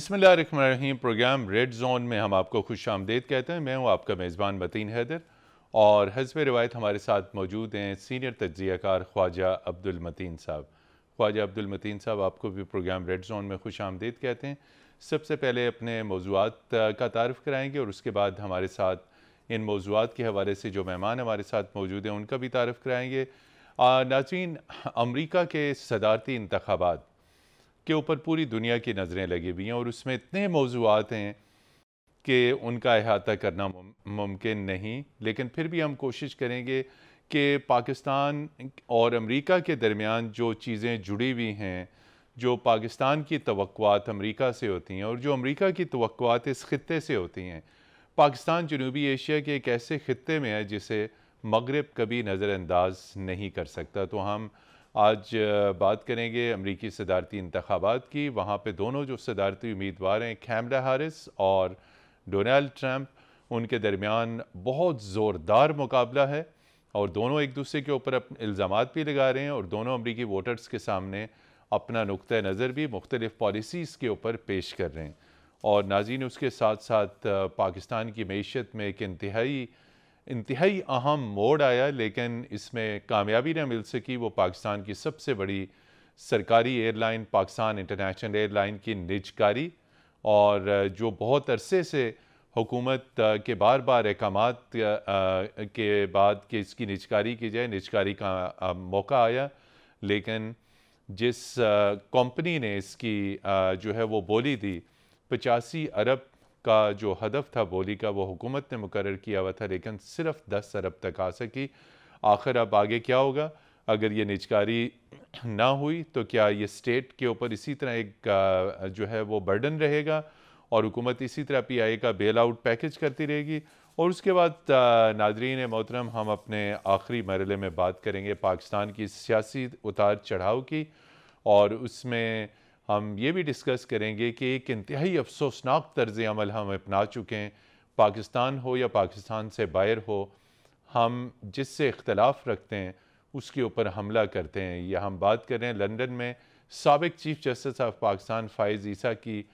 बिसमीम programme red zone में हम आपको खुश आमदेद कहते हैं मैं हूँ आपका मेज़बान मतीन हैदर और हज़ब रिवायत हमारे साथ मौजूद हैं सीनियर तजियाकार ख्वाजा अब्दुलमतीन साहब ख्वाजा अब्दुलमतीन साहब आपको भी प्रोग्राम रेड जोन में खुश आमदेद कहते हैं सबसे पहले अपने मौजूद का तारफ़ कराएँगे और उसके बाद हमारे साथ इन मौजूद के हवाले से जो मेहमान हमारे साथ मौजूद हैं उनका भी तारफ़ कराएँगे नाजीन अमरीका के सदारती इंतबात के ऊपर पूरी दुनिया की नज़रें लगी हुई हैं और उसमें इतने मौजूद हैं कि उनका अहाता करना मुमकिन नहीं लेकिन फिर भी हम कोशिश करेंगे कि पाकिस्तान और अमेरिका के दरमियान जो चीज़ें जुड़ी हुई हैं जो पाकिस्तान की तवक़ात अमेरिका से होती हैं और जो अमेरिका की तवक़ात इस ख़त्े से होती हैं पाकिस्तान जनूबी एशिया के एक ऐसे ख़त्े में है जिसे मगरब कभी नज़रअंदाज नहीं कर सकता तो हम आज बात करेंगे अमरीकी सदारती इंतबात की वहाँ पर दोनों जो सदारती उम्मीदवार हैं कैमरा हारिस और डोनाल्ड ट्रंप उनके दरमियान बहुत ज़ोरदार मुकाबला है और दोनों एक दूसरे के ऊपर इल्ज़ाम भी लगा रहे हैं और दोनों अमरीकी वोटर्स के सामने अपना नुक़ नज़र भी मुख्तलिफ़ पॉलिसीज़ के ऊपर पेश कर रहे हैं और नाजीन उसके साथ साथ पाकिस्तान की मीशत में एक इंतहाई इंतहाई अहम मोड़ आया लेकिन इसमें कामयाबी ना मिल सकी वो पाकिस्तान की सबसे बड़ी सरकारी एयरलाइन पाकिस्तान इंटरनेशनल एयरलाइन की निजकारी और जो बहुत अरसे से हुकूमत के बार बार अहकाम के बाद कि इसकी निजकारी की जाए निजकारी का मौका आया लेकिन जिस कंपनी ने इसकी जो है वो बोली दी पचासी अरब का जो हदफ था बोली का वो हुकूमत ने मुकर किया हुआ था लेकिन सिर्फ दस अरब तक आ सकी आखिर अब आगे क्या होगा अगर ये निचकारी ना हुई तो क्या ये स्टेट के ऊपर इसी तरह एक जो है वो बर्डन रहेगा और हुकूमत इसी तरह पी आई का बेल आउट पैकेज करती रहेगी और उसके बाद नादरीन मोहतरम हम अपने आखिरी मरल में बात करेंगे पाकिस्तान की सियासी उतार चढ़ाव की और उसमें हम ये भी डिस्कस करेंगे कि एक इंतहाई अफसोसनाक तर्ज अमल हम अपना चुके हैं पाकिस्तान हो या पाकिस्तान से बाहर हो हम जिससे इख्तलाफ रखते हैं उसके ऊपर हमला करते हैं या हम बात कर रहे हैं लंदन में सबक chief justice of Pakistan Faez Isa की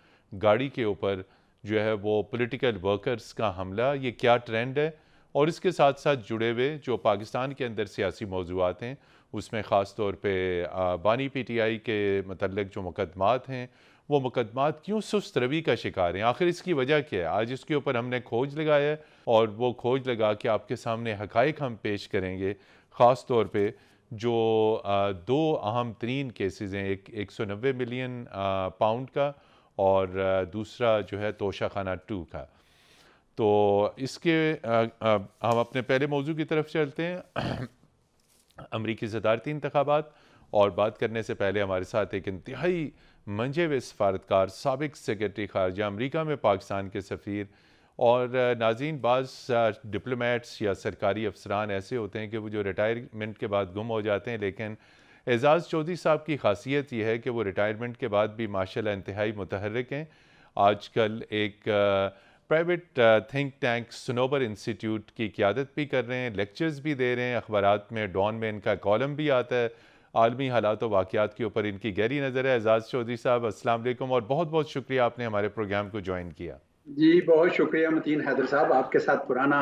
गाड़ी के ऊपर जो है वो पॉलिटिकल वर्कर्स का हमला ये क्या ट्रेंड है और इसके साथ साथ जुड़े हुए जो पाकिस्तान के अंदर सियासी मौजूद हैं उसमें ख़ास तौर पर बानी पी टी आई के मतलब जो मुकदमात हैं वो मुकदमात क्यों सुस्त रवि का शिकार हैं आखिर इसकी वजह क्या है आज इसके ऊपर हमने खोज लगाया है और वो खोज लगा के आपके सामने हकाइक हम पेश करेंगे ख़ास तौर पर जो दो अहम तरीन केसेज़ हैं एक एक सौ नबे मिलियन पाउंड का और दूसरा जो है तोशा खाना टू का तो इसके आ, आ, हम अपने पहले मौजू की तरफ चलते हैं अमरीकी सदारती इंतबात और बात करने से पहले हमारे साथ एक इंतहाई मंझे हुए सफारतकार सबक सेक्रेटरी खारजा अमरीका में पाकिस्तान के सफ़ीर और नाजीन बाज डिप्लोमेट्स या सरकारी अफसरान ऐसे होते हैं कि वो जो रिटायरमेंट के बाद गुम हो जाते हैं लेकिन एजाज़ चौधरी साहब की खासियत यह है कि वो रिटायरमेंट के बाद भी माशा इंतहाई मतहरक हैं आज कल एक private think tank Sanobar institute की क्यादत भी कर रहे हैं लेक्चर्स भी दे रहे हैं अखबार में डॉन में इनका कॉलम भी आता है आलमी हालात और वाक़ात के ऊपर इनकी गहरी नज़र है एजाज़ चौधरी साहब अस्सलाम वालेकुम और बहुत बहुत शुक्रिया आपने हमारे प्रोग्राम को ज्वाइन किया जी बहुत शुक्रिया मतीन हैदर साहब आपके साथ पुराना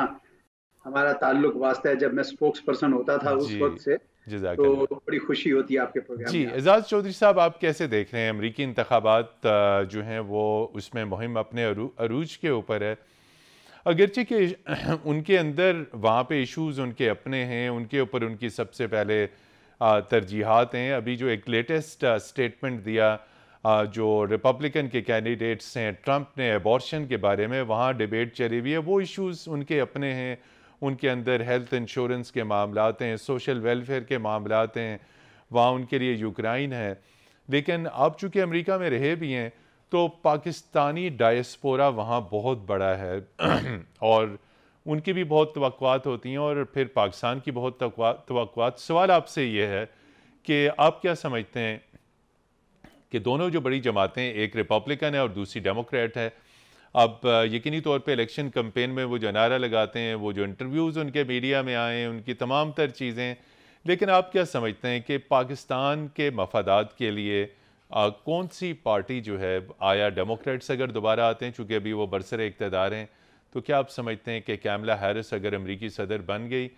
हमारा ताल्लुक वास्ता है जब मैं स्पोक्स पर्सन होता था उस वक्त से तो बड़ी खुशी होती है आपके प्रोग्राम जी एजाज चौधरी साहब आप कैसे देख रहे हैं अमरीकी इंतबात जो हैं वो उसमें मुहिम अपने अरूज के ऊपर है अगरचे के उनके अंदर वहाँ पे इश्यूज उनके अपने हैं उनके ऊपर उनकी सबसे पहले तरजीहत हैं अभी जो एक लेटेस्ट स्टेटमेंट दिया जो रिपब्लिकन के कैंडिडेट्स हैं ट्रंप ने अबॉर्शन के बारे में वहाँ डिबेट चली हुई है वो इश्यूज़ उनके अपने हैं उनके अंदर हेल्थ इंश्योरेंस के मामलात हैं सोशल वेलफेयर के मामला हैं वहाँ उनके लिए यूक्राइन है लेकिन आप चूँकि अमेरिका में रहे भी हैं तो पाकिस्तानी डायस्पोरा वहाँ बहुत बड़ा है और उनकी भी बहुत तो होती हैं और फिर पाकिस्तान की बहुत तो सवाल आपसे ये है कि आप क्या समझते हैं कि दोनों जो बड़ी जमातें एक रिपब्लिकन है और दूसरी डेमोक्रेट है अब यकीनी तौर पे इलेक्शन कम्पेन में वो जो नारा लगाते हैं वो जो इंटरव्यूज़ उनके मीडिया में आए हैं उनकी तमाम तर चीज़ें लेकिन आप क्या समझते हैं कि पाकिस्तान के मफादात के लिए आ, कौन सी पार्टी जो है आया डेमोक्रेट्स अगर दोबारा आते हैं चूँकि अभी वो बरसर इकतदार हैं तो क्या आप समझते हैं कि कैमला हैरिस अगर अमरीकी सदर बन गई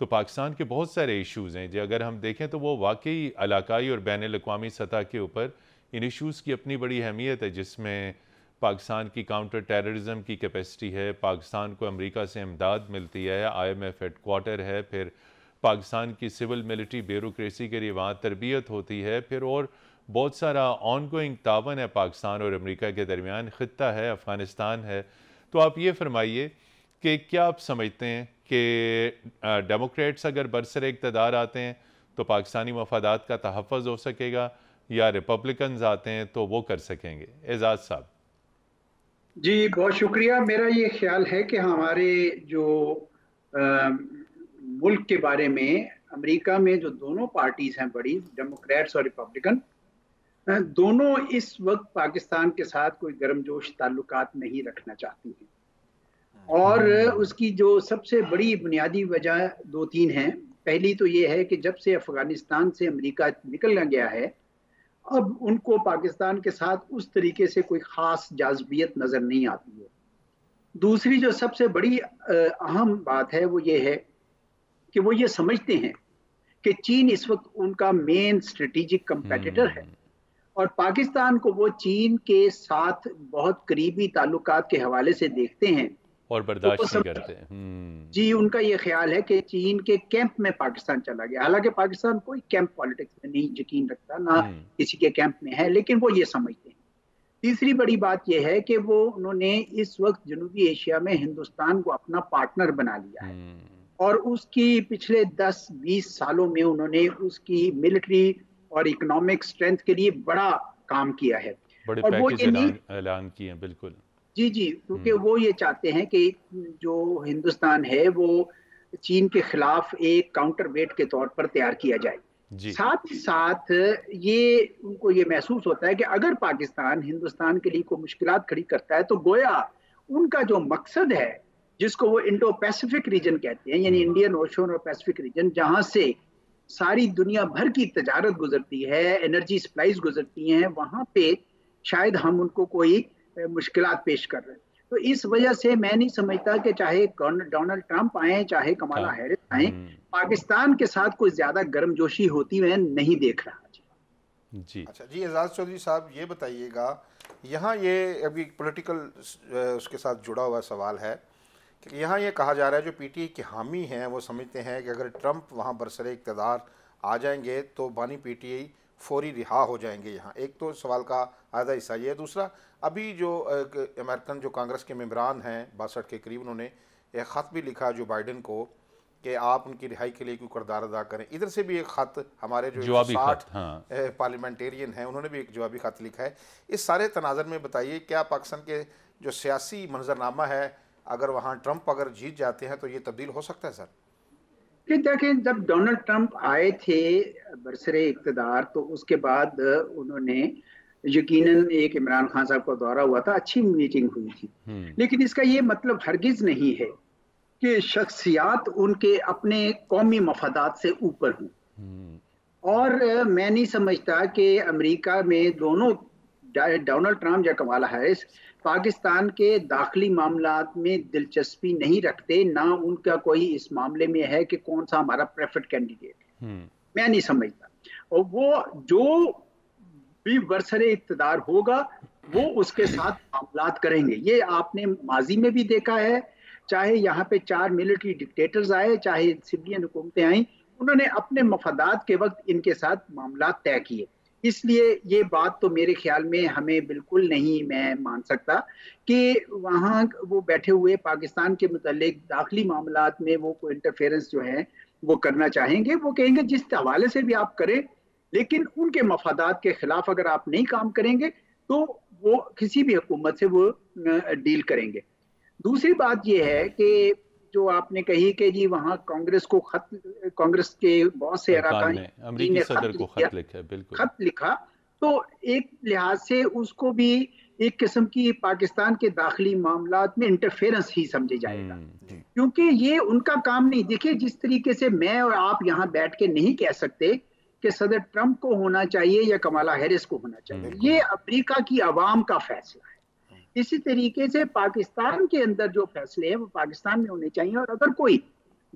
तो पाकिस्तान के बहुत सारे इशूज़ हैं जो अगर हम देखें तो वो वाकई इलाकई और बैन अवी सतह के ऊपर इन इशूज़ की अपनी बड़ी अहमियत है जिसमें पाकिस्तान की काउंटर टेररिज्म की कैपेसिटी है पाकिस्तान को अमेरिका से इमदाद मिलती है आईएमएफ हेडकोार्टर है फिर पाकिस्तान की सिविल मिलिट्री ब्यूरोसी के लिए वहाँ तरबियत होती है फिर और बहुत सारा ऑन गोइंग तावन है पाकिस्तान और अमेरिका के दरमियान ख़त्ता है अफ़गानिस्तान है तो आप ये फरमाइए कि क्या आप समझते हैं कि डेमोक्रेट्स अगर बरसर इकतदार आते हैं तो पाकिस्तानी मफादात का तहफ़ हो सकेगा या रिपब्लिकन्स आते हैं तो वो कर सकेंगे एजाज साहब जी बहुत शुक्रिया मेरा ये ख्याल है कि हमारे जो आ, मुल्क के बारे में अमेरिका में जो दोनों पार्टीज हैं बड़ी डेमोक्रेट्स और रिपब्लिकन दोनों इस वक्त पाकिस्तान के साथ कोई गर्मजोश ताल्लुक नहीं रखना चाहती हैं और उसकी जो सबसे बड़ी बुनियादी वजह दो तीन हैं पहली तो ये है कि जब से अफ़गानिस्तान से अमेरिका निकलना गया है अब उनको पाकिस्तान के साथ उस तरीके से कोई ख़ास जाजबियत नज़र नहीं आती है दूसरी जो सबसे बड़ी अहम बात है वो ये है कि वो ये समझते हैं कि चीन इस वक्त उनका मेन स्ट्रेटिजिक कंपेटिटर है हम्म। और पाकिस्तान को वो चीन के साथ बहुत करीबी ताल्लुकात के हवाले से देखते हैं और तो बर्दाश्त नहीं करते हम्म। जी उनका ये ख्याल है कि चीन के कैंप में पाकिस्तान चला गया हालांकि पाकिस्तान कोई कैंप पॉलिटिक्स में नहीं यकीन रखता ना हम्म। किसी के कैंप में है लेकिन वो ये समझते हैं तीसरी बड़ी बात यह है कि वो उन्होंने इस वक्त जनूबी एशिया में हिंदुस्तान को अपना पार्टनर बना लिया है हम्म। और उसकी पिछले 10-20 सालों में उन्होंने उसकी मिलिट्री और इकोनॉमिक स्ट्रेंथ के लिए बड़ा काम किया है बड़े और वो ये ऐलान किए बिल्कुल जी जी क्योंकि हम्म। वो ये चाहते हैं कि जो हिंदुस्तान है वो चीन के खिलाफ एक काउंटर वेट के तौर पर तैयार किया जाए साथ ही साथ ये उनको ये महसूस होता है कि अगर पाकिस्तान हिंदुस्तान के लिए कोई मुश्किल खड़ी करता है तो गोया उनका जो मकसद है जिसको वो इंडो पैसिफिक रीजन कहते हैं यानी इंडियन हम्म। ओशन और पैसिफिक रीजन जहाँ से सारी दुनिया भर की तजारत गुजरती है एनर्जी सप्लाईज गुजरती हैं वहां पे शायद हम उनको कोई मुश्किल पेश कर रहे हैं तो इस वजह से मैं नहीं समझता कि चाहे डोनाल्ड ट्रंप आए चाहे कमाला हाँ। हैरिस आए हम्म। पाकिस्तान के साथ कोई ज्यादा गर्मजोशी होती मैं नहीं देख रहा जी अच्छा जी एजाज चौधरी साहब ये बताइएगा यहाँ ये अभी पॉलिटिकल उसके साथ जुड़ा हुआ सवाल है कि यहाँ ये कहा जा रहा है जो पीटीए के हामी हैं वो समझते हैं कि अगर ट्रंप वहाँ बरसरे इकतदार आ जाएंगे तो बानी पीटीए फौरी रिहा हो जाएंगे यहाँ एक तो सवाल का आधा हिस्सा ये दूसरा अभी जो अमेरिकन जो कांग्रेस के मम्बरान हैं बासठ के करीब उन्होंने एक ख़त भी लिखा जो बाइडन को कि आप उनकी रिहाई के लिए कोई करदार अदा करें इधर से भी एक ख़त हमारे जो साठ हाँ। पार्लियामेंटेरियन हैं उन्होंने भी एक जवाबी ख़त लिखा है इस सारे तनाजर में बताइए क्या पाकिस्तान के जो सियासी मंजरनामा है अगर वहाँ ट्रंप अगर जीत जाते हैं तो ये तब्दील हो सकता है सर कि देखें जब डोनाल्ड ट्रंप आए थे बरसरे इकतदार तो उसके बाद उन्होंने यकीनन एक इमरान खान साहब का दौरा हुआ था अच्छी मीटिंग हुई थी हम्म। लेकिन इसका ये मतलब हरगिज नहीं है कि शख्सियात उनके अपने कौमी मफादात से ऊपर हूँ हम्म। और मैं नहीं समझता कि अमेरिका में दोनों डोनाल्ड ट्रंप या कमाला हैरिस पाकिस्तान के दाखिली मामला में दिलचस्पी नहीं रखते ना उनका कोई इस मामले में है कि कौन सा हमारा प्रेफर्ड कैंडिडेट है मैं नहीं समझता और वो जो भी बरसर इकतदार होगा वो उसके साथ मामला करेंगे ये आपने माजी में भी देखा है चाहे यहाँ पे चार मिलिट्री डिक्टेटर्स आए चाहे सिविलियन हुकूमतें आई उन्होंने अपने मफादात के वक्त इनके साथ मामला तय किए इसलिए ये बात तो मेरे ख्याल में हमें बिल्कुल नहीं मैं मान सकता कि वहाँ वो बैठे हुए पाकिस्तान के मतलब दाखिली मामला में वो कोई इंटरफेरेंस जो है वो करना चाहेंगे वो कहेंगे जिस हवाले से भी आप करें लेकिन उनके मफादात के खिलाफ अगर आप नहीं काम करेंगे तो वो किसी भी हुकूमत से वो डील करेंगे दूसरी बात यह है कि जो आपने कही कि जी वहाँ कांग्रेस को खत कांग्रेस के बहुत से अमरीकी ने खत को खत लिखा बिल्कुल खत लिखा तो एक लिहाज से उसको भी एक किस्म की पाकिस्तान के दाखिली मामला में इंटरफेरेंस ही समझे जाएगा हम्म, क्योंकि ये उनका काम नहीं देखिए जिस तरीके से मैं और आप यहाँ बैठ के नहीं कह सकते कि सदर ट्रंप को होना चाहिए या कमाला हैरिस को होना चाहिए ये अमेरिका की आवाम का फैसला है इसी तरीके से पाकिस्तान के अंदर जो फैसले हैं वो पाकिस्तान में होने चाहिए और अगर कोई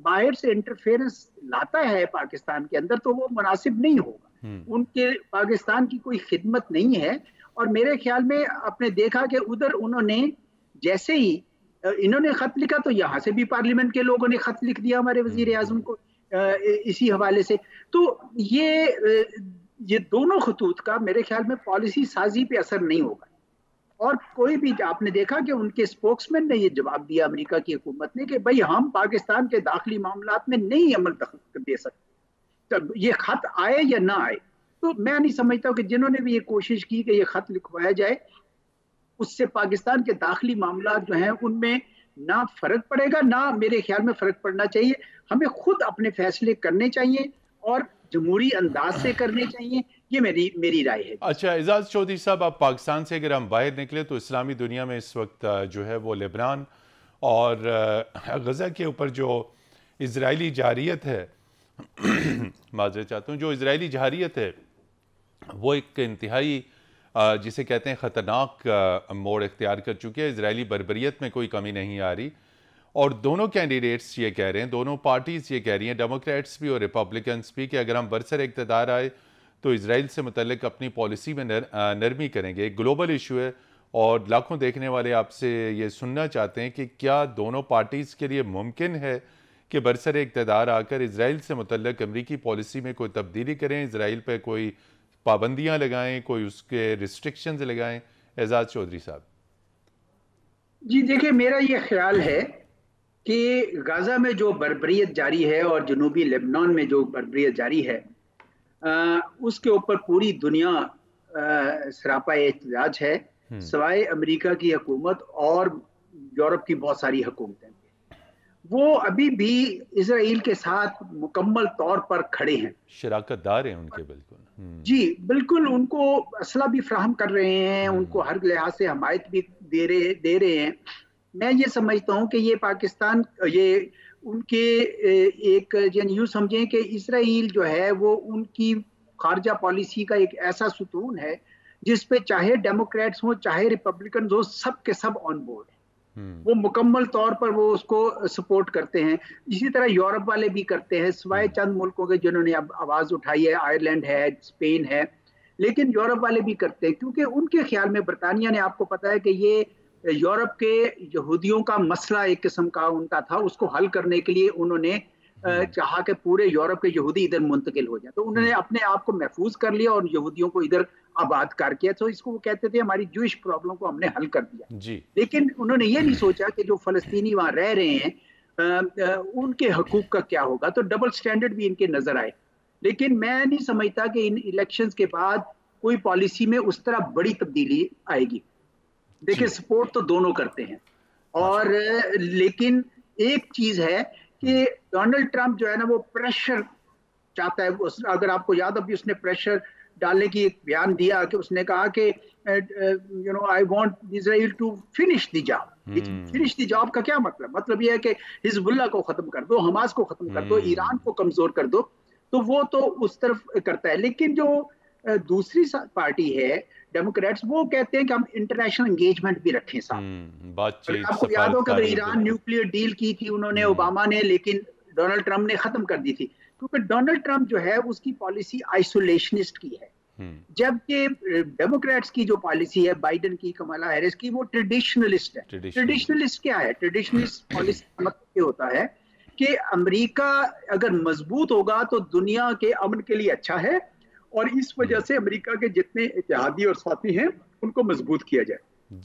बाहर से इंटरफेरेंस लाता है पाकिस्तान के अंदर तो वो मुनासिब नहीं होगा हम्म। उनके पाकिस्तान की कोई खिदमत नहीं है और मेरे ख्याल में आपने देखा कि उधर उन्होंने जैसे ही इन्होंने खत लिखा तो यहाँ से भी पार्लियामेंट के लोगों ने खत लिख दिया हमारे वजीर आजम को इसी हवाले से तो ये ये दोनों खतूत का मेरे ख्याल में पॉलिसी साजी पे असर नहीं होगा और कोई भी आपने देखा कि उनके स्पोक्समैन ने ये जवाब दिया अमेरिका की हुकूमत ने कि भाई हम पाकिस्तान के दाखिली मामला में नहीं अमल दे सकते तब ये खत आए या ना आए तो मैं नहीं समझता कि जिन्होंने भी ये कोशिश की कि ये खत लिखवाया जाए उससे पाकिस्तान के दाखिली मामला जो हैं उनमें ना फर्क पड़ेगा ना मेरे ख्याल में फर्क पड़ना चाहिए हमें खुद अपने फैसले करने चाहिए और जमहूरी अंदाज से करने चाहिए ये मेरी मेरी राय है अच्छा एजाज चौधरी साहब आप पाकिस्तान से अगर हम बाहर निकले तो इस्लामी दुनिया में इस वक्त जो है वो लेबनान और गज़ा के ऊपर जो इसराइली जारियत है माजरे चाहता हूँ जो इसराइली जारियत है वो एक इंतहाई जिसे कहते हैं ख़तरनाक मोड़ इख्तियार कर चुके हैं इसराइली बरबरीत में कोई कमी नहीं आ रही और दोनों कैंडिडेट्स ये कह रहे हैं दोनों पार्टीज़ ये कह रही हैं डेमोक्रेट्स भी और रिपब्लिकन्स भी कि अगर हम बरसर इकतदार आए तो इसराइल से मतलब अपनी पॉलिसी में नर, नरमी करेंगे एक ग्लोबल इशू है और लाखों देखने वाले आपसे ये सुनना चाहते हैं कि क्या दोनों पार्टीज़ के लिए मुमकिन है कि बरसर इकतदार आकर इसराइल से मतलब अमरीकी पॉलिसी में कोई तब्दीली करें इसराइल पर कोई पाबंदियां लगाएं कोई उसके रिस्ट्रिक्शन लगाएं एजाज चौधरी साहब जी देखिए मेरा ये ख्याल है कि गाज़ा में जो बरबरीत जारी है और जनूबी लेबनान में जो बरबरीत जारी है आ, उसके ऊपर पूरी दुनिया सरापा एहतजाज है हम्म। सवाए अमेरिका की हकूमत और यूरोप की बहुत सारी हकूमतें वो अभी भी इसराइल के साथ मुकम्मल तौर पर खड़े हैं शराकत दार हैं उनके बिल्कुल हम्म। जी बिल्कुल उनको असला भी फ्राहम कर रहे हैं हम्म। उनको हर लिहाज से हमायत भी दे रहे दे रहे हैं मैं ये समझता हूँ कि ये पाकिस्तान ये उनके एक जन यूँ समझें कि इसराइल जो है वो उनकी खारजा पॉलिसी का एक ऐसा सुतून है जिसपे चाहे डेमोक्रेट्स हों चाहे रिपब्लिकन हों सब के सब ऑन बोर्ड हम्म। वो मुकम्मल तौर पर वो उसको सपोर्ट करते हैं इसी तरह यूरोप वाले भी करते हैं सिवाय हम्म। चंद मुल्कों के जिन्होंने अब आवाज़ उठाई है आयरलैंड है स्पेन है लेकिन यूरोप वाले भी करते हैं क्योंकि उनके ख्याल में बरतानिया ने आपको पता है कि ये यूरोप के यहूदियों का मसला एक किस्म का उनका था उसको हल करने के लिए उन्होंने हाँ। चाह के पूरे यूरोप के यहूदी इधर मुंतकिल हो जाए तो उन्होंने हाँ। अपने आप को महफूज कर लिया और यहूदियों को इधर आबाद कर किया तो इसको वो कहते थे हमारी जूश प्रॉब्लम को हमने हल कर दिया जी। लेकिन उन्होंने ये नहीं सोचा कि जो फलस्तीनी वहाँ रह रहे हैं उनके हकूक का क्या होगा तो डबल स्टैंडर्ड भी इनके नजर आए लेकिन मैं नहीं समझता कि इन इलेक्शन के बाद कोई पॉलिसी में उस तरह बड़ी तब्दीली आएगी देखिए सपोर्ट तो दोनों करते हैं हाँ और लेकिन एक चीज है कि डोनाल्ड ट्रंप जो है ना वो प्रेशर चाहता है उस अगर आपको याद अभी उसने प्रेशर डालने की एक बयान दिया कि उसने कहा कि you know I want Israel to finish the job finish the job का क्या मतलब मतलब यह है कि हिजबुल्ला को खत्म कर दो हमास को खत्म कर दो ईरान हम्म। को कमजोर कर दो तो वो तो उस तरफ करता है लेकिन जो दूसरी पार्टी है डेमोक्रेट्स वो कहते हैं कि हम इंटरनेशनल एंगेजमेंट भी रखें साथ आपको हम्म, याद होगा ईरान न्यूक्लियर डील की थी उन्होंने ओबामा हम्म। ने लेकिन डोनाल्ड ट्रंप ने खत्म कर दी थी क्योंकि डोनाल्ड ट्रंप जो है उसकी पॉलिसी आइसोलेशनिस्ट की है हम्म। जबकि डेमोक्रेट्स की जो पॉलिसी है बाइडन की कमला हैरिस की वो ट्रेडिशनलिस्ट है ट्रेडिशनलिस्ट क्या है ट्रेडिशनलिस्ट पॉलिसी का मतलब ये होता है कि अमेरिका अगर मजबूत होगा तो दुनिया के अमन के लिए अच्छा है और इस वजह हम्म। से अमेरिका के जितने इतिहादी और साथी हैं उनको मजबूत किया जाए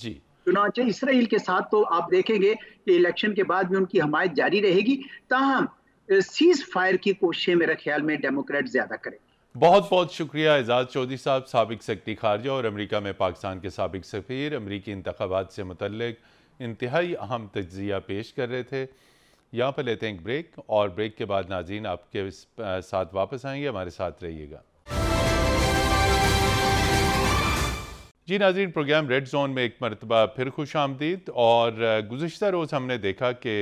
जी चुनाचे इसराइल के साथ तो आप देखेंगे कि इलेक्शन के बाद भी उनकी हमायत जारी रहेगी ताहम सीज फायर की कोशिशें मेरे ख्याल में डेमोक्रेट ज्यादा करें बहुत बहुत शुक्रिया एजाज चौधरी साहब सबक सेक्रटरी खारजा और अमरीका में पाकिस्तान के सबक सफ़ीर अमरीकी इंतबात से मतलब इंतहाई अहम तजिया पेश कर रहे थे यहाँ पर लेते हैं एक ब्रेक और ब्रेक के बाद नाजीन आपके साथ वापस आएंगे हमारे साथ रहिएगा जी नाजीन प्रोग्राम रेड जोन में एक मरतबा फिर खुश आमदीद और गुज्त रोज़ हमने देखा कि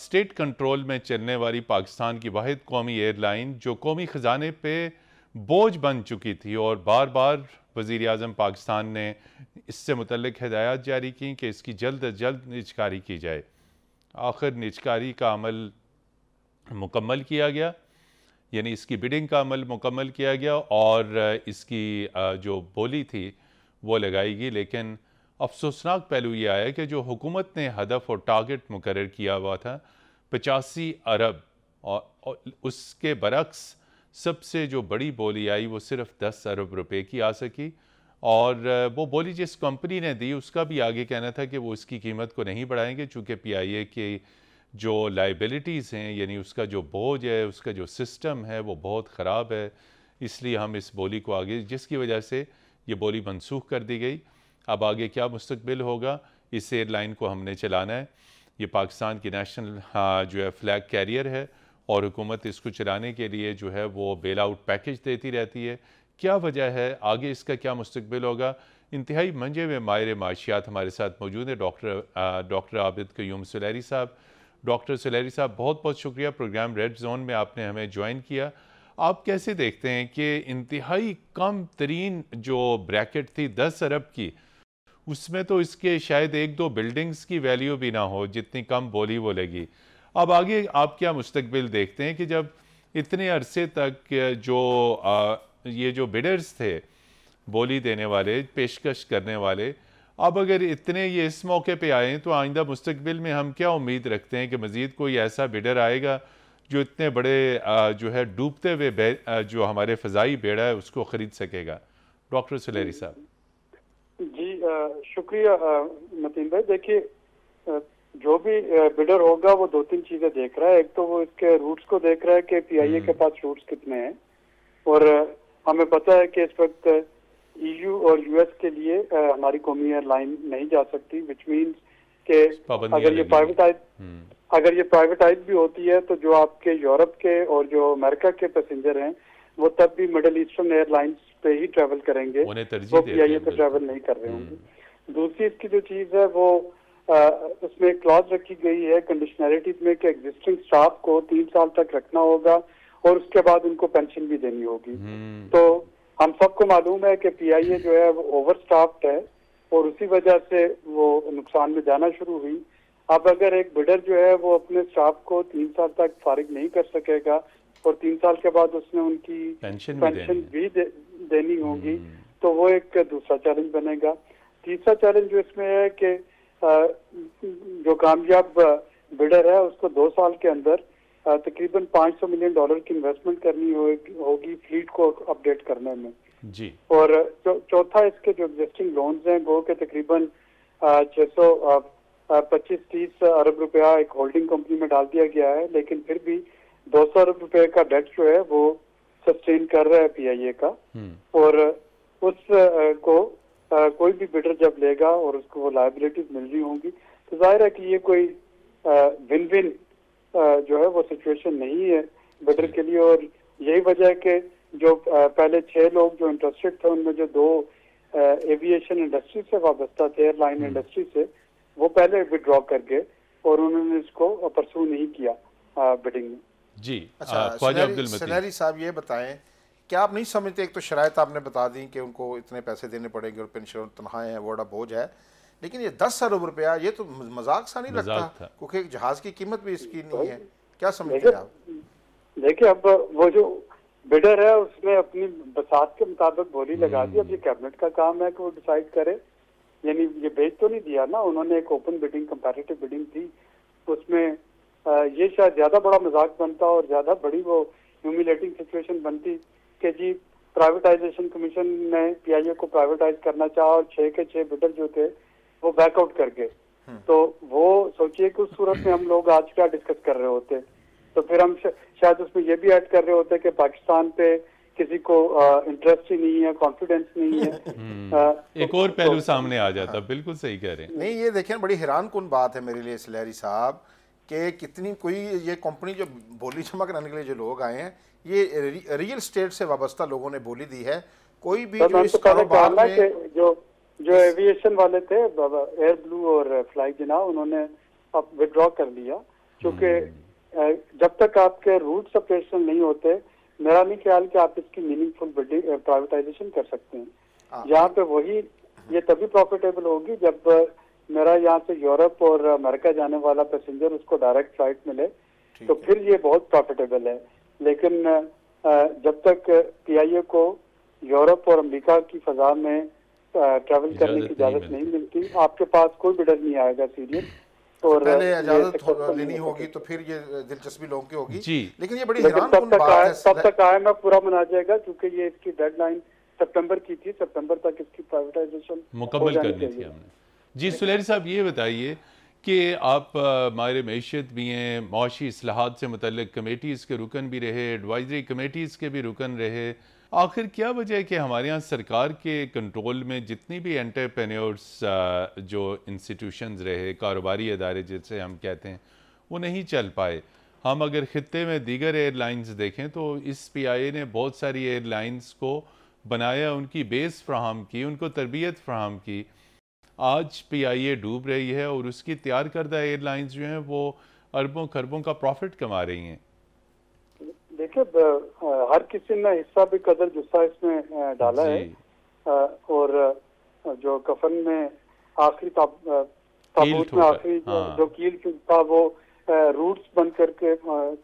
स्टेट कंट्रोल में चलने वाली पाकिस्तान की वाद कौमी एयरलाइन जो कौमी ख़जाने पर बोझ बन चुकी थी और बार बार वज़ी अजम पाकिस्तान ने इससे मुतल हदायत जारी की कि इसकी जल्द अज जल्द निजकारी की जाए आखिर निजकारी का अमल मुकम्मल किया गया यानी इसकी बिडिंग का अमल मुकम्मल किया गया और इसकी जो बोली थी वो लगाएगी लेकिन अफसोसनाक पहलू ये आया कि जो हुकूमत ने हदफ और टारगेट मुकर किया हुआ था पचासी अरब और उसके बरक्स सबसे जो बड़ी बोली आई वो सिर्फ दस अरब रुपए की आ सकी और वो बोली जिस कंपनी ने दी उसका भी आगे कहना था कि वो इसकी कीमत को नहीं बढ़ाएंगे चूँकि पी आई ए की जो लाइबिलिटीज़ हैं यानी उसका जो बोझ है उसका जो सिस्टम है वो बहुत ख़राब है इसलिए हम इस बोली को आगे जिसकी वजह से ये बोली मनसूख कर दी गई अब आगे क्या मुस्तबिल होगा इस एयरलाइन को हमने चलाना है ये पाकिस्तान की नेशनल हाँ, जो है फ्लैग कैरियर है और हुकूमत इसको चलाने के लिए जो है वो बेल आउट पैकेज देती रहती है क्या वजह है आगे इसका क्या मुस्तबिल होगा इंतहाई मंजे में मायरे माशियात हमारे साथ मौजूद हैं डॉक्टर डॉक्टर आबिद क्यूम सलेरी साहब डॉक्टर सलेरी साहब बहुत बहुत शुक्रिया प्रोग्राम रेड जोन में आपने हमें ज्वाइन किया आप कैसे देखते हैं कि इंतहाई कम तरीन जो ब्रैकेट थी दस अरब की उसमें तो इसके शायद एक दो बिल्डिंग्स की वैल्यू भी ना हो जितनी कम बोली वो लगी अब आगे आप क्या मुस्तबिल देखते हैं कि जब इतने अरसे तक जो आ, ये जो बिडर्स थे बोली देने वाले पेशकश करने वाले अब अगर इतने ये इस मौके पे आए तो आइंदा मुस्तबिल में हम क्या उम्मीद रखते हैं कि मज़ीद कोई ऐसा बिडर आएगा जो इतने बड़े जो है डूबते हुए जो हमारे फ़जाई बेड़ा है उसको ख़रीद सकेगा डॉक्टर सलेरी साहब जी शुक्रिया मतीन भाई देखिए जो भी बिडर होगा वो दो तीन चीज़ें देख रहा है एक तो वो इसके रूट्स को देख रहा है कि पीआईए हम्म। के पास रूट्स कितने हैं और हमें पता है कि इस वक्त ईयू e और यूएस के लिए हमारी कौमी एयरलाइन नहीं जा सकती विच मीन्स के अगर ये प्राइवेटाइज अगर ये प्राइवेटाइज भी होती है तो जो आपके यूरोप के और जो अमेरिका के पैसेंजर हैं वो तब भी मिडल ईस्टर्न एयरलाइंस पे ही ट्रैवल करेंगे वो पी आई ए पे ट्रैवल नहीं कर रहे हम्म। होंगे दूसरी इसकी जो चीज़ है वो आ, उसमें क्लॉज रखी गई है कंडीशनैलिटीज में कि एग्जिस्टिंग स्टाफ को तीन साल तक रखना होगा और उसके बाद उनको पेंशन भी देनी होगी हम्म। तो हम सबको मालूम है कि पीआईए जो है वो ओवर स्टाफ है और उसी वजह से वो नुकसान में जाना शुरू हुई अब अगर एक बिडर जो है वो अपने स्टाफ को तीन साल तक फारिग नहीं कर सकेगा और तीन साल के बाद उसने उनकी पेंशन भी, भी दे, देनी होगी हम्म। तो वो एक दूसरा चैलेंज बनेगा तीसरा चैलेंज जो इसमें है कि जो कामयाब बिडर है उसको दो साल के अंदर तकरीबन 500 मिलियन डॉलर की इन्वेस्टमेंट करनी होगी फ्लीट को अपडेट करने में जी और चौथा इसके जो एग्जिस्टिंग लोन्स हैं गो के तकरीबन सौ पच्चीस तीस अरब रुपया एक होल्डिंग कंपनी में डाल दिया गया है लेकिन फिर भी दो सौ अरब रुपये का डेट जो है वो सस्टेन कर रहा है पीआईए का हम्म। और उस को कोई भी बिडर जब लेगा और उसको वो लाइबिलिटीज मिल रही होंगी तो जाहिर है कि ये कोई विन विन जो है वो सिचुएशन नहीं है बिडर के लिए और यही वजह है कि जो पहले छह लोग जो इंटरेस्टेड थे उनमें जो दो एविएशन इंडस्ट्री से वाबस्ता थे एयरलाइन इंडस्ट्री हम्म। से वो पहले विड्रॉ करके और उन्होंने इसको परसू नहीं किया बिडिंग में जी अच्छा सनहरी साहब ये बताएं क्या आप नहीं समझते एक तो शराय आपने बता दी कि उनको इतने पैसे देने पड़ेंगे और पेंशन तनख्वाहें हैं बड़ा बोझ है लेकिन ये दस अरब रुपया ये तो मजाक सा नहीं लगता क्योंकि एक जहाज की कीमत भी इसकी तो नहीं है क्या समझते हैं आप देखिए अब वो जो बिडर है उसने अपनी बसात के मुताबिक बोली लगा दी हम्म। अब ये कैबिनेट का काम है कि वो डिसाइड करे यानी ये बेच तो नहीं दिया ना उन्होंने एक ओपन बिडिंग कंपेरेटिव बिडिंग थी उसमें ये शायद ज्यादा बड़ा मजाक बनता और ज्यादा बड़ी वो ह्यूमिलेटिंग सिचुएशन बनती कि जी प्राइवेटाइजेशन कमीशन ने पीआईए को प्राइवेटाइज करना चाहा और छह के छह बिडर जो थे वो बैकआउट कर गए हम्म। तो वो सोचिए कि उस सूरत में हम लोग आज क्या डिस्कस कर रहे होते तो फिर हम शायद उसमें ये भी ऐड कर रहे होते कि पाकिस्तान पे किसी को इंटरेस्ट ही नहीं है कॉन्फिडेंस नहीं है हम्म। आ, तो एक तो, और पहलू तो, सामने आ जाता हाँ। बिल्कुल सही कह रहे हैं नहीं ये देखें बड़ी हैरान कन बात है मेरे लिए सिलहरी साहब कि कितनी कोई ये कंपनी जो बोली जमा कराने के लिए जो लोग आए हैं ये रियल स्टेट से वाबस्ता लोगों ने बोली दी है कोई भी तो जो इस तो कारोबार में जो जो एविएशन वाले थे एयर ब्लू और फ्लाई जिना उन्होंने अब विड्रॉ कर लिया क्योंकि हम्म। जब तक आपके रूट्स ऑपरेशन नहीं होते मेरा नहीं ख्याल कि आप इसकी मीनिंगफुल प्राइवेटाइजेशन कर सकते हैं हाँ। यहाँ पे वही ये तभी प्रॉफिटेबल होगी जब मेरा यहाँ से यूरोप और अमेरिका जाने वाला पैसेंजर उसको डायरेक्ट फ्लाइट मिले तो फिर ये बहुत प्रॉफिटेबल है लेकिन जब तक पीआईए को यूरोप और अमेरिका की फजा में ट्रैवल करने की इजाजत नहीं मिलती आपके पास कोई बिडर नहीं आएगा सीरियस और पहले इजाजत तो लेनी होगी तो फिर ये दिलचस्पी लोगों की होगी जी लेकिन ये बड़ी हैरान तब तक आए तब तक आए मैं पूरा मना जाएगा क्योंकि ये इसकी डेडलाइन सितंबर की थी सितंबर तक इसकी प्राइवेटाइजेशन मुकम्मल करनी थी हमने जी सुलेरी साहब ये बताइए कि आप मायर मीशत भी हैं माशी असलाहत से मतलब कमेटीज़ के रुकन भी रहे एडवाइजरी कमेटीज़ के भी रुकन रहे आखिर क्या वजह है कि हमारे यहाँ सरकार के कंट्रोल में जितनी भी एंटरप्रेन्योर्स uh, जो इंस्टीट्यूशंस रहे कारोबारी अदारे जिसे हम कहते हैं वो नहीं चल पाए हम अगर ख़त्े में दीगर एयरलाइंस देखें तो इस पी आई ए ने बहुत सारी एयरलाइंस को बनाया उनकी बेस फ्राहम की उनको तरबियत फ्राहम की आज पी आई ए डूब रही है और उसकी तैयार करदा एयरलाइंस जो हैं वो अरबों खरबों का प्रॉफिट कमा रही हैं देखिए हर किसी ने हिस्सा भी कदर जुस्सा इसमें डाला है और जो कफन में आखिरी ताबूत में आखिरी हाँ। जो कील था वो रूट्स बंद करके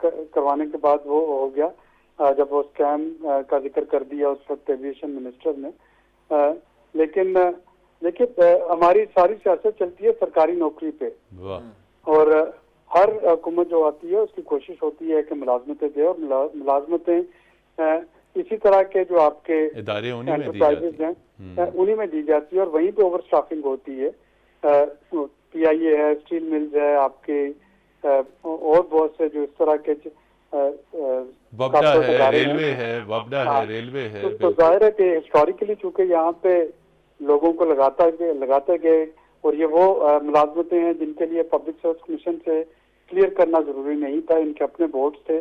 करवाने के बाद वो हो गया जब वो स्कैम का जिक्र कर दिया उस वक्त एविएशन मिनिस्टर ने लेकिन देखिए हमारी सारी सियासत चलती है सरकारी नौकरी पे और हर हुकूमत जो आती है उसकी कोशिश होती है कि मुलाजमतें दे और मुलाजमतें इसी तरह के जो आपके एंटरप्राइजेज हैं हम्म। उन्हीं में दी जाती है और वहीं पे ओवर स्टाफिंग होती है पी आई ए है स्टील मिल्स है आपके और बहुत से जो इस तरह के है रेलवे है वबडा है हाँ। रेलवे है तो, तो जाहिर है कि हिस्टोरिकली चूंकि यहाँ पे लोगों को लगाता लगाते गए और ये वो मुलाजमतें हैं जिनके लिए पब्लिक सर्विस कमीशन से क्लियर करना जरूरी नहीं था इनके अपने बोर्ड थे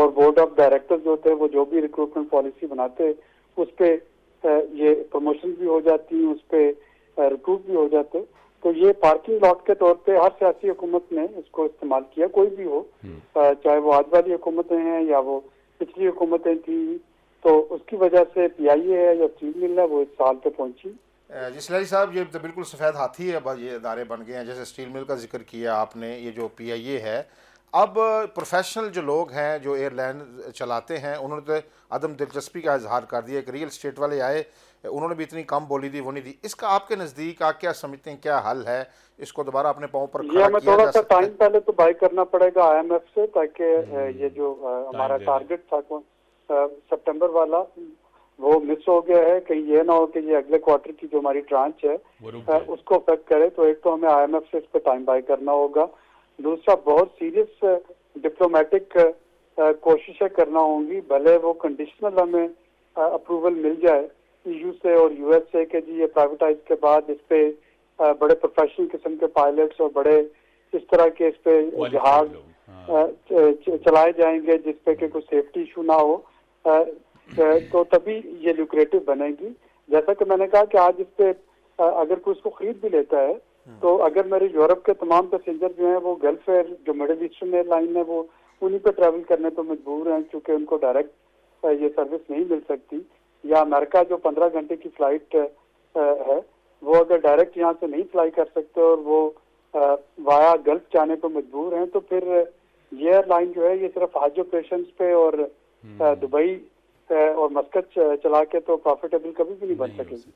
और बोर्ड ऑफ डायरेक्टर्स जो थे वो जो भी रिक्रूटमेंट पॉलिसी बनाते उस पर ये प्रमोशन भी हो जाती उस पर रिक्रूट भी हो जाते तो ये पार्किंग लॉट के तौर पे हर सियासी हुकूमत ने इसको इस्तेमाल किया कोई भी हो हम्म। चाहे वो आज वाली हुकूमतें हैं या वो पिछली हुकूमतें थी तो उसकी वजह से पी आई ए है या चीज मिल रहा है वो इस साल पे पहुंची जिसलरी साहब ये तो बिल्कुल सफ़ेद हाथी है ये इदारे बन गए हैं जैसे स्टील मिल का जिक्र किया आपने ये जो पी आई ए है अब प्रोफेशनल जो लोग हैं जो एयरलाइन चलाते हैं उन्होंने तो अदम दिलचस्पी का इजहार कर दिया एक रियल स्टेट वाले आए उन्होंने भी इतनी कम बोली दी वो नहीं दी इसका आपके नज़दीक आप क्या समझते हैं क्या हल है इसको दोबारा अपने पाँव पर किया थोड़ा सा टाइम पहले तो बाई करना पड़ेगा आईएमएफ से ताकि हम्म, ये जो हमारा टारगेट था सितंबर वाला वो मिस हो गया है कहीं ये ना हो कि ये अगले क्वार्टर की जो हमारी ट्रांच है आ, उसको अफेक्ट करे तो एक तो हमें आईएमएफ से इस पर टाइम बाय करना होगा दूसरा बहुत सीरियस डिप्लोमेटिक कोशिशें करना होंगी भले वो कंडीशनल हमें अप्रूवल मिल जाए यू से और यूएस से कि जी ये प्राइवेटाइज के बाद इस पे बड़े प्रोफेशनल किस्म के पायलट्स और बड़े इस तरह के इस पे जहाज हाँ। चलाए जाएंगे जिसपे कि कोई सेफ्टी इशू ना हो तो तभी ये लुक्रेटिव बनेगी जैसा कि मैंने कहा कि आज इस पे अगर कोई इसको खरीद भी लेता है हम्म। तो अगर मेरे यूरोप के तमाम पैसेंजर जो हैं वो गल्फ एयर जो मिडिल ईस्टर्न एयरलाइन है वो उन्हीं पे ट्रैवल करने पर मजबूर हैं क्योंकि उनको डायरेक्ट ये सर्विस नहीं मिल सकती या अमेरिका जो पंद्रह घंटे की फ्लाइट है वो अगर डायरेक्ट यहाँ से नहीं फ्लाई कर सकते और वो वाया गल्फ जाने को मजबूर हैं तो फिर ये एयरलाइन जो है ये सिर्फ आज ऑपरेशन पे और हम्म। दुबई और मस्कत चला के तो प्रॉफिटेबल कभी भी नहीं बन सकेगी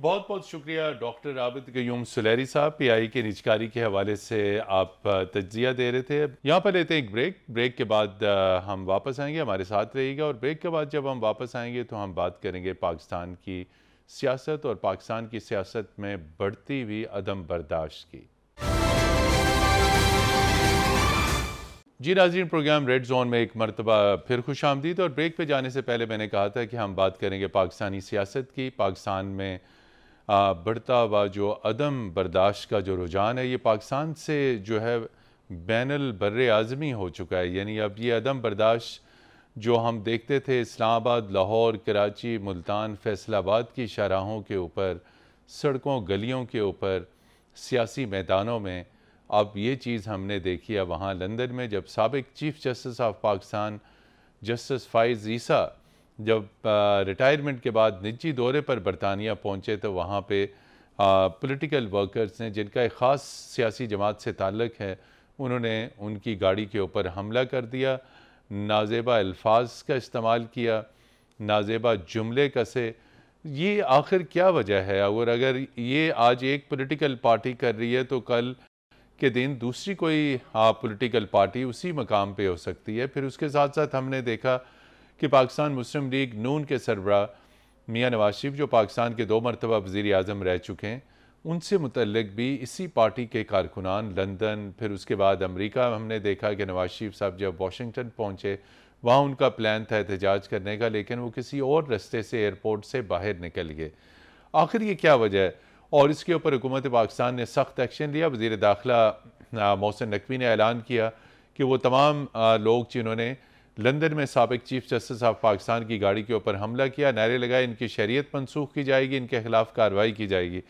बहुत बहुत शुक्रिया डॉक्टर आबिद गयूम सुलेरी साहब पीआई के निजकारी के हवाले से आप तजिया दे रहे थे यहाँ पर लेते हैं एक ब्रेक ब्रेक के बाद हम वापस आएंगे हमारे साथ रहिएगा और ब्रेक के बाद जब हम वापस आएंगे तो हम बात करेंगे पाकिस्तान की सियासत और पाकिस्तान की सियासत में बढ़ती हुई अदम बर्दाश्त की जी नाजीन प्रोग्राम रेड जोन में एक मरतबा फिर खुश आमदीद और ब्रेक पे जाने से पहले मैंने कहा था कि हम बात करेंगे पाकिस्तानी सियासत की पाकिस्तान में बढ़ता हुआ जो अदम बर्दाश्त का जो रुझान है ये पाकिस्तान से जो है बैनल बर आज़मी हो चुका है यानी अब ये अदम बर्दाश्त जो हम देखते थे इस्लामाबाद लाहौर कराची मुल्तान फैसलाबाद की शराहों के ऊपर सड़कों गलियों के ऊपर सियासी मैदानों में अब ये चीज़ हमने देखी है वहाँ लंदन में जब सबक chief justice of Pakistan justice Faez Isa जब रिटायरमेंट के बाद निजी दौरे पर बरतानिया पहुँचे तो वहाँ पर पोलिटिकल वर्कर्स ने जिनका एक ख़ास सियासी जमात से ताल्लक़ है उन्होंने उनकी गाड़ी के ऊपर हमला कर दिया नाजेबा अल्फाज का इस्तेमाल किया नाजेबा जुमले कसे ये आखिर क्या वजह है और अगर ये आज एक पॉलिटिकल पार्टी कर रही है तो कल के दिन दूसरी कोई पॉलिटिकल पार्टी उसी मकाम पे हो सकती है फिर उसके साथ साथ हमने देखा कि पाकिस्तान मुस्लिम लीग नून के सरबरा मियाँ नवाज शरीफ जो पाकिस्तान के दो मरतबा वज़ी अजम रह चुके हैं उनसे मुतलक भी इसी पार्टी के कारकुनान लंदन फिर उसके बाद अमरीका हमने देखा कि नवाज शरीफ साहब जब वाशिंगटन पहुँचे वहाँ उनका प्लान था एहतजाज करने का लेकिन वो किसी और रस्ते से एयरपोर्ट से बाहर निकल गए आखिर ये क्या वजह है और इसके ऊपर हुकूमत पाकिस्तान ने सख्त एक्शन लिया वजीर दाखिला मोहसिन नकवी ने ऐलान किया कि वो तमाम लोग जिन्होंने लंदन में सबक चीफ जस्टिस ऑफ पाकिस्तान की गाड़ी के ऊपर हमला किया नारे लगाए इनकी शरीय मनसूख की जाएगी इनके खिलाफ कार्रवाई की जाएगी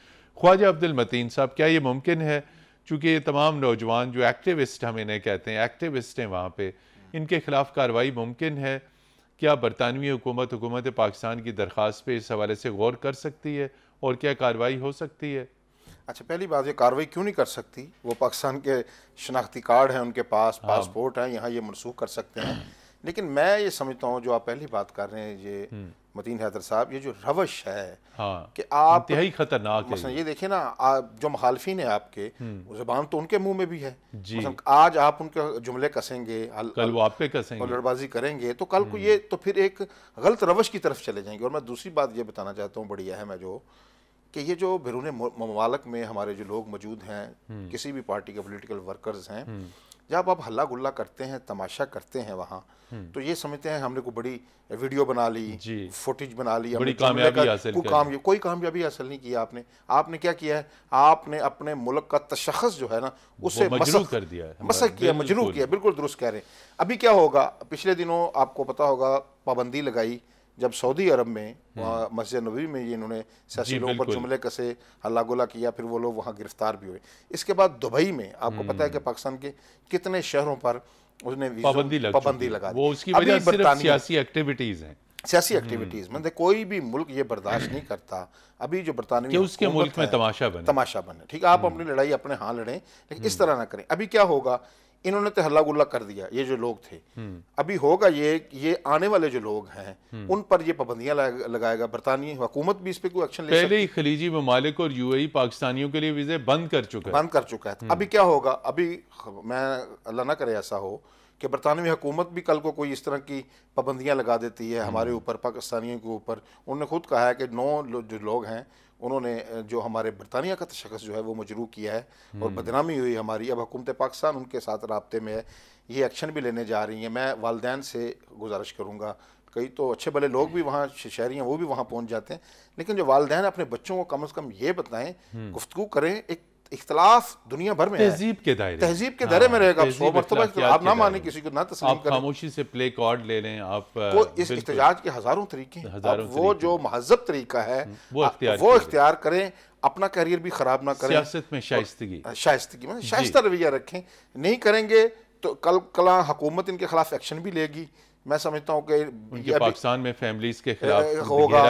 ख्वाजा अब्दुल मतीन साहब क्या ये मुमकिन है चूँकि ये तमाम नौजवान जो एक्टिविस्ट हम इन्हें कहते हैं एक्टिविस्ट हैं वहाँ पर इनके खिलाफ कार्रवाई मुमकिन है क्या बरतानवी हुकूमत हुकूमत पाकिस्तान की दरख्वास्त पर इस हवाले से गौर कर सकती है और क्या कार्रवाई हो सकती है अच्छा पहली बात ये कार्रवाई क्यों नहीं कर सकती वो पाकिस्तान के शनाख्ती कार्ड हैं उनके पास हाँ। पासपोर्ट है यहाँ ये मनसूख कर सकते हैं लेकिन मैं ये समझता हूँ जो आप पहली बात कर रहे हैं ये हम्म। मदीन हैदर साहब ये जो रवश है हाँ, कि आप यही खतरनाक है ये देखिए ना आप जो मुखालफिन है आपके हम्म। जबान तो उनके मुंह में भी है आज आप उनके जुमले कसेंगे हल, कल वो आप पे कसेंगे लड़बाजी करेंगे तो कल को हम्म। ये तो फिर एक गलत रवश की तरफ चले जाएंगे और मैं दूसरी बात ये बताना चाहता हूँ बड़ी अहम है जो कि ये जो बैरून ममालक में हमारे जो लोग मौजूद हैं हम्म। किसी भी पार्टी के पोलिटिकल वर्कर्स हैं जब आप हल्ला गुल्ला करते हैं तमाशा करते हैं वहाँ हम्म। तो ये समझते हैं हमने को बड़ी वीडियो बना ली फुटेज बना ली बड़ी कामयाबी हासिल को काम कोई कामयाबी हासिल नहीं किया आपने आपने क्या किया है आपने अपने मुल्क का तशखस जो है ना उसे मसक कर दिया मसक किया मजरू किया बिल्कुल दुरुस्त कह रहे हैं अभी क्या होगा पिछले दिनों आपको पता होगा पाबंदी लगाई जब सऊदी अरब में हम्म। मस्जिद नबी में ये इन्होंने सियासी लोगों पर जुमले कसे हल्ला गुला किया फिर वो लोग वहाँ गिरफ्तार भी हुए इसके बाद दुबई में आपको पता है कि हम्म। पाकिस्तान के कितने शहरों पर उसने पाबंदी लग पाबंदी लगा वो उसकी वजह सिर्फ सियासी एक्टिविटीज़ हैं सियासी एक्टिविटीज़ हम्म। मतलब कोई भी मुल्क ये बर्दाश्त नहीं करता अभी जो बरतानवी उसके मुल्क में तमाशा बने तमाशा बने ठीक है आप अपनी लड़ाई अपने हाँ लड़ें लेकिन इस तरह ना करें अभी क्या होगा इन्होंने तो हल्ला गुल्ला कर दिया ये जो लोग थे हम्म। अभी होगा ये ये आने वाले जो लोग हैं हम्म। उन पर ये पाबंदियां लगाएगा बरतानी हुकूमत भी इस पर कोई एक्शन ले पहले ही खलीजी ममालिक और यूएई पाकिस्तानियों के लिए वीजे बंद कर चुका है बंद कर चुका है अभी क्या होगा अभी मैं अल्लाह ना करे ऐसा हो कि बरतानवी हुकूमत भी कल को कोई इस तरह की पाबंदियाँ लगा देती है हम्म। हमारे ऊपर पाकिस्तानियों के ऊपर उन्होंने खुद कहा है कि नौ जो लोग हैं उन्होंने जो हमारे बरतानिया का तशखस जो है वो मजरू किया है और हम्म। बदनामी हुई हमारी अब हुकूमत पाकिस्तान उनके साथ रबते में है ये एक्शन भी लेने जा रही हैं मैं वालदेन से गुजारिश करूँगा कई तो अच्छे भले लोग भी वहाँ शहरी हैं वो भी वहाँ पहुँच जाते हैं लेकिन जो वालदेन अपने बच्चों को कम अज़ कम ये बताएं हम्म। गुफ्तु करें एक इख्तलाफ दुनिया भर में तहजीब के दायरे तहजीब के दायरे में हाँ, रहेगा सौ आप ना माने किसी को ना तस्लीम करें खामोशी से प्ले कार्ड ले लें आप वो इस एहतजाज के हजारों तरीके हजारों वो जो महजब तरीका है हम्म, वो इख्तियार करें अपना करियर भी खराब ना करें सियासत में शाइस्तगी शाइस्तगी में मतलब शाइस्ता रवैया रखें नहीं करेंगे तो कल कला हुकूमत इनके खिलाफ एक्शन भी लेगी मैं समझता हूँ कि पाकिस्तान में फैमिलीज के खिलाफ होगा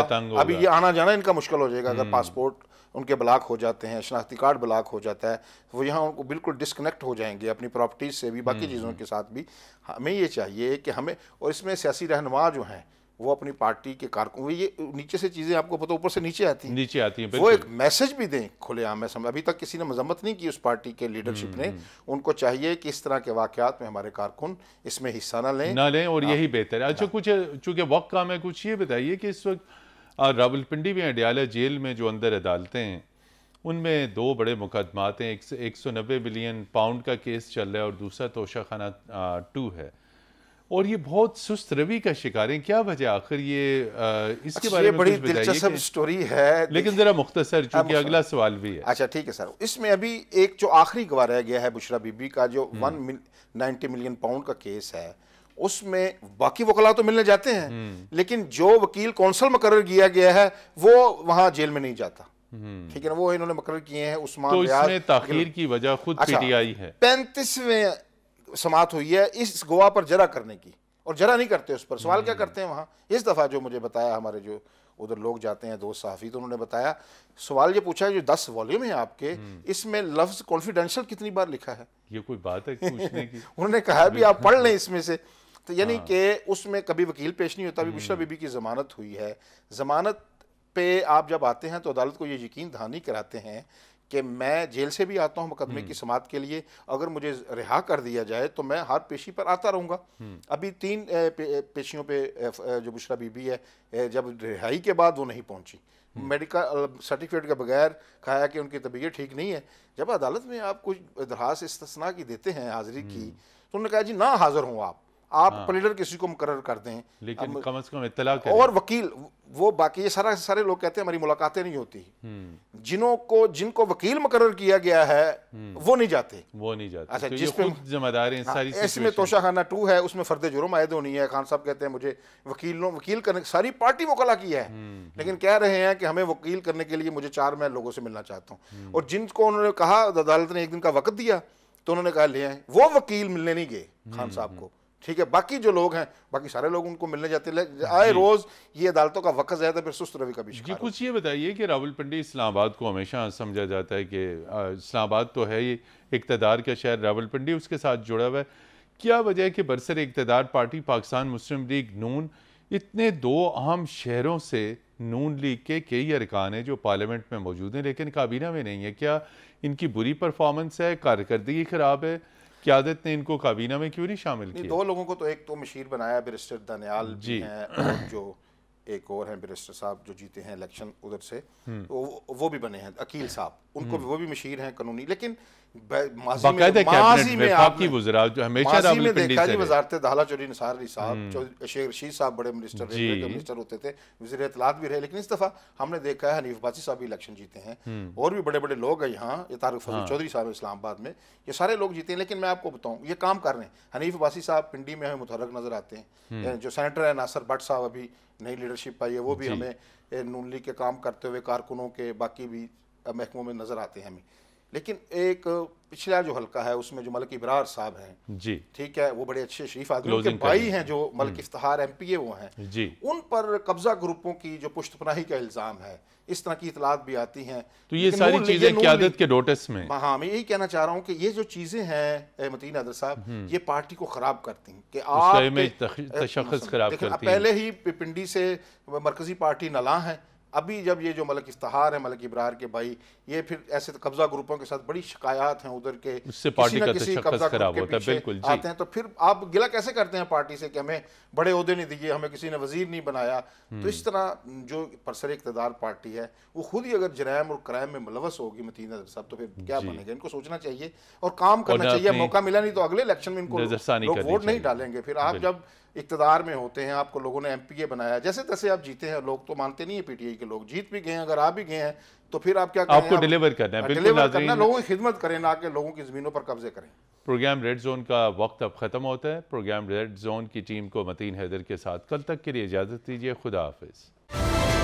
अभी ये आना जाना इनका मुश्किल हो जाएगा अगर हम्म। पासपोर्ट उनके ब्लॉक हो जाते हैं शनाख्ती कार्ड ब्लॉक हो जाता है वो यहाँ उनको बिल्कुल डिसकनेक्ट हो जाएंगे अपनी प्रॉपर्टीज़ से भी बाकी हम्म, चीज़ों हम्म। के साथ भी हमें ये चाहिए कि हमें और इसमें सियासी रहनुमा जो हैं वो अपनी पार्टी के कारकुन ये नीचे से चीज़ें आपको पता ऊपर से नीचे आती हैं नीचे आती हैं वो एक मैसेज भी दें खुलेआम में समझ अभी तक किसी ने मजम्मत नहीं की उस पार्टी के लीडरशिप हम्म, ने उनको चाहिए कि इस तरह के वाक़ात में हमारे कारकुन इसमें हिस्सा ना लें ना लें और यही बेहतर है अच्छा कुछ चूँकि वक्त काम है कुछ ये बताइए कि इस वक्त और रावलपिंडी में अडियाला जेल में जो अंदर अदालतें हैं उनमें दो बड़े मुकदमात हैं एक एक सौ नब्बे बिलियन पाउंड का केस चल रहा है और दूसरा तोशा खाना टू है और ये बहुत सुस्त रवि का शिकार है क्या वजह आखिर ये आ, इसके अच्छा, बारे में बड़ी दिलचस्प स्टोरी है लेकिन जरा मुख्तसर हाँ, चूंकि अगला सवाल भी है अच्छा ठीक है सर इसमें अभी एक जो आखिरी गवाह रह गया है बुशरा बीबी का जो hmm. One ninety million pound का केस है उसमें बाकी वकला तो मिलने जाते हैं लेकिन जो वकील कौंसल मुकर किया गया है वो वहां जेल में नहीं जाता हम्म। ठीक है ना वो इन्होंने मुकर किए हैं उस्मान तो इसमें ताखीर की वजह खुद अच्छा, पीटीआई है पैंतीसवें समात हुई है इस गोवा पर जरा करने की और जरा नहीं करते उस पर सवाल क्या हम्म। करते हैं वहां इस दफ़ा जो मुझे बताया हमारे जो उधर लोग जाते हैं दोस्त सहाफ़ी तो उन्होंने बताया सवाल ये पूछा है जो दस वॉल्यूम है आपके हम्म। इसमें लफ्ज़ कॉन्फिडेंशियल कितनी बार लिखा है ये कोई बात है पूछने की उन्होंने कहा भी आप पढ़ लें इसमें से तो यानी हाँ। कि उसमें कभी वकील पेश नहीं होता अभी बुशरा हम्म। बीबी की जमानत हुई है जमानत पे आप जब आते हैं तो अदालत को ये यकीन दहानी कराते हैं कि मैं जेल से भी आता हूँ मुकदमे की हम्म। समात के लिए अगर मुझे रिहा कर दिया जाए तो मैं हर पेशी पर आता रहूँगा हम्म। अभी तीन पे, पेशियों पे जो बुशरा बीबी है जब रिहाई के बाद वो नहीं पहुँची मेडिकल सर्टिफिकेट के बगैर खाया कि उनकी तबीयत ठीक नहीं है जब अदालत में आप कुछ दरहास इस्तना की देते हैं हाजिरी की तो उन्होंने कहा जी ना हाज़िर हूँ आप आप हाँ। प्लेडर किसी को मुकर कर दें लेकिन कम से कम इतला करें। और वकील वो बाकी ये सारा सारे लोग कहते हैं हमारी मुलाकातें नहीं होती हम्म। जिनों को जिनको वकील मुकर किया गया है हम्म। वो नहीं जाते वो नहीं जाते अच्छा तो जिसमें जिम्मेदारी हाँ, इसमें तोशा खाना टू है उसमें फर्द जुर्म आयद होनी है खान साहब कहते हैं मुझे वकीलों वकील करने सारी पार्टी वो की है हम्म, लेकिन कह रहे हैं कि हमें वकील करने के लिए मुझे चार मैं लोगों से मिलना चाहता हूँ और जिनको उन्होंने कहा अदालत ने एक दिन का वक्त दिया तो उन्होंने कहा ले आए वो वकील मिलने नहीं गए खान साहब को ठीक है बाकी जो लोग हैं बाकी सारे लोग उनको मिलने जाते आए रोज ये अदालतों का वक्त ज्यादा फिर सुस्त रवि का भी जी कुछ ये बताइए कि राहुल पिंडी इस्लामाबाद को हमेशा समझा जाता है कि इस्लामाबाद तो है ही इकतदार का शहर पिंडी उसके साथ जुड़ा हुआ है क्या वजह है कि बरसर इकतदार पार्टी पाकिस्तान मुस्लिम लीग नून इतने दो अहम शहरों से नून लीग के कई अरकान हैं जो पार्लियामेंट में मौजूद हैं लेकिन काबीना में नहीं है क्या इनकी बुरी परफॉर्मेंस है कारकर्दगी ख़राब है क्यादत ने इनको काबीना में क्यों नहीं शामिल किया दो लोगों को तो एक तो मशीर बनाया बिरिस्टर दनियाल जी हैं जो एक और हैं बिरिस्टर साहब जो जीते हैं इलेक्शन उधर से हम्म। तो वो भी बने हैं अकील साहब उनको हम्म। वो भी मशीर हैं कानूनी लेकिन हम्म। लेकिन इस दफा हमने देखा है इलेक्शन जीते हैं हम्म। और भी बड़े बड़े लोग हाँ। सारे लोग जीते हैं लेकिन मैं आपको बताऊँ ये काम कर रहे हैं हनीफ बासी पिंडी में हमें मुतहरक नजर आते हैं हम्म। जो सेनेटर है नासर भट्ट अभी नई लीडरशिप आई है वो भी हमें नून के काम करते हुए कारकुनों के बाकी भी महकमो में नजर आते हैं हमें लेकिन एक पिछला जो हल्का है उसमें जो मलिक इबरार साहब हैं जी ठीक है वो बड़े अच्छे शरीफ आदमी भाई हैं जो Malik Iftar M P A वो हैं जी उन पर कब्जा ग्रुपों की जो पुश्तपनाही का इल्ज़ाम है इस तरह की इतलात भी आती हैं तो ये सारी चीज़ें क्यादत के नोटिस में हाँ, हाँ मैं यही कहना चाह रहा हूँ कि ये जो चीज़ें हैं मतीन अदर साहब हम्म। ये पार्टी को ख़राब करती हैं कि आप पहले ही पिंडी से मरकज़ी पार्टी नला है अभी जब ये जो मलक इस्तहार है मलक इब्रार के भाई ये फिर ऐसे तो कब्जा ग्रुपों के साथ बड़ी शिकायत हैं उधर के किसी पार्टी किसी तो कब्जा खराब होता बिल्कुल जी। आते हैं तो फिर आप गिला कैसे करते हैं पार्टी से कि हमें बड़े अहदे नहीं दिए हमें किसी ने वजीर नहीं बनाया तो इस हम्म। तरह जो परसर इकतदार पार्टी है वो खुद ही अगर जराय और क्राइम में मुलवस होगी मतीन नजर साहब तो फिर क्या बनेगा इनको सोचना चाहिए और काम करना चाहिए मौका मिला नहीं तो अगले इलेक्शन में इनको वोट नहीं डालेंगे फिर आप जब इकतदार में होते हैं आपको लोगों ने एम बनाया जैसे तैसे आप जीते हैं लोग तो मानते नहीं है पीटीआई के लोग जीत भी गए हैं अगर आप भी गए हैं तो फिर आप क्या करें आपको डिलीवर करना है डिलीवर हाँ, करना लोगों की खिदमत करें ना कि लोगों की ज़मीनों पर कब्जे करें प्रोग्राम रेड जोन का वक्त अब ख़त्म होता है प्रोग्राम रेड जोन की टीम को मतीन हैदर के साथ कल तक के लिए इजाज़त दीजिए खुदा हाफिज़